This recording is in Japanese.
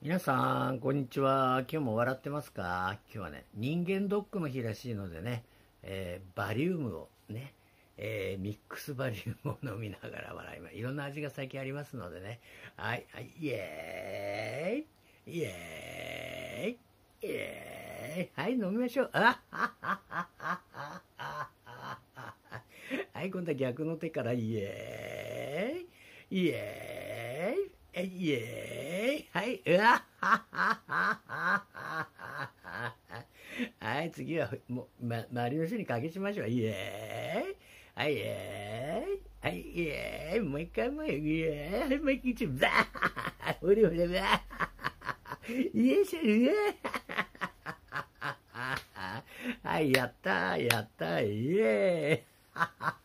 皆さん、こんにちは。今日も笑ってますか今日はね、人間ドックの日らしいのでね、えー、バリウムをね、えー、ミックスバリウムを飲みながら笑います。いろんな味が最近ありますのでね。はい、はい、イエーイイエーイイエーイはい、飲みましょう。あははははははははい、今度は逆の手からイエーイイエーイイエーイはい、うわはい、次は、もう、ま、周りの人にかけしましょう。イエーイはい、イエーイはい、イエーイもう一回もう、イエーイもう一回、ザーほれほれ、ザーイエーイイエーイはい、やったー、やったー、イエーイ